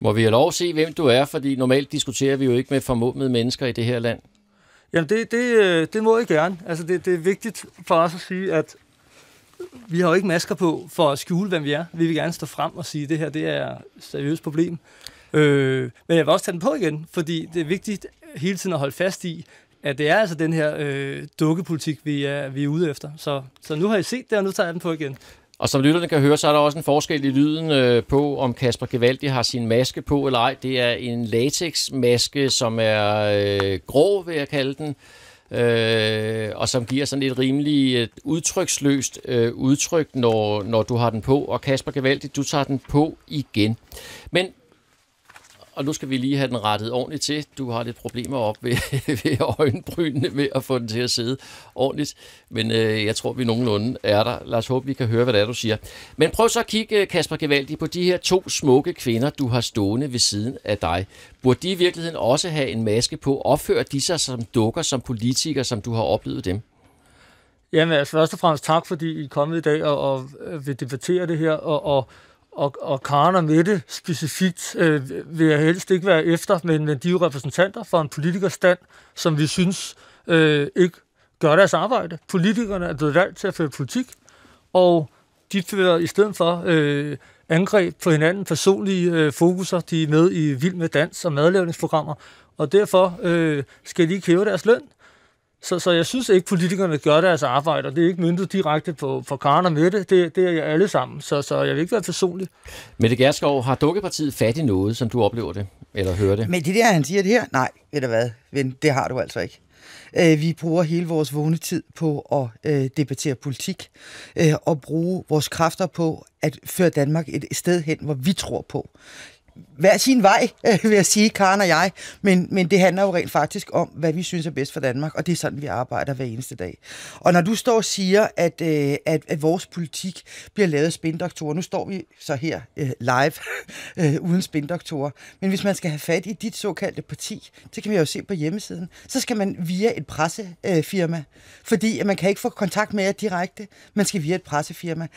Må vi have lov at se, hvem du er? Fordi normalt diskuterer vi jo ikke med formodede mennesker i det her land. Jamen, det, det, øh, det må jeg gerne. Altså, det, det er vigtigt for os at sige, at vi har jo ikke masker på for at skjule, hvem vi er. Vi vil gerne stå frem og sige, at det her det er et seriøst problem. Øh, men jeg vil også tage den på igen, fordi det er vigtigt hele tiden at holde fast i, at det er altså den her øh, dukkepolitik, vi er, vi er ude efter. Så, så nu har I set det, og nu tager jeg den på igen. Og som lytterne kan høre, så er der også en forskel i lyden øh, på, om Kasper Gevaldi har sin maske på eller ej. Det er en latexmaske, som er øh, grå, vil jeg kalde den, øh, og som giver sådan et rimelig øh, udtryksløst øh, udtryk, når, når du har den på. Og Kasper Gevaldi, du tager den på igen. Men og nu skal vi lige have den rettet ordentligt til. Du har lidt problemer op ved, ved øjenbrynene med at få den til at sidde ordentligt, men øh, jeg tror, vi nogenlunde er der. Lad os håbe, vi kan høre, hvad det er, du siger. Men prøv så at kigge, øh, Kasper Gevaldi, på de her to smukke kvinder, du har stående ved siden af dig. Burde de i virkeligheden også have en maske på? Opfører de sig som dukker, som politikere, som du har oplevet dem? Jamen, altså, først og fremmest tak, fordi I er kommet i dag og, og vil debattere det her, og, og og, og Karen og Mette specifikt øh, vil jeg helst ikke være efter, men, men de er jo repræsentanter for en politikerstand, som vi synes øh, ikke gør deres arbejde. Politikerne er blevet valgt til at føre politik, og de fører i stedet for øh, angreb på hinanden, personlige øh, fokuser, de er med i vild med dans og madlavningsprogrammer, og derfor øh, skal de ikke hæve deres løn. Så, så jeg synes ikke, politikerne gør deres arbejde, og det er ikke myndet direkte på, for Karen og Mette. Det, det er jeg alle sammen, så, så jeg vil ikke være personlig. Mette Gerskov, har Dukkepartiet fat i noget, som du oplever det, eller hører det? Men det der, han siger det her, nej, ved du hvad, ven, det har du altså ikke. Øh, vi bruger hele vores vågne tid på at øh, debattere politik øh, og bruge vores kræfter på at føre Danmark et sted hen, hvor vi tror på hver sin vej, øh, vil jeg sige, Karen og jeg. Men, men det handler jo rent faktisk om, hvad vi synes er bedst for Danmark, og det er sådan, vi arbejder hver eneste dag. Og når du står og siger, at, øh, at, at vores politik bliver lavet af spindoktorer, nu står vi så her øh, live uden spindoktorer, men hvis man skal have fat i dit såkaldte parti, det kan vi jo se på hjemmesiden, så skal man via et pressefirma, fordi man kan ikke få kontakt med jer direkte, man skal via et pressefirma.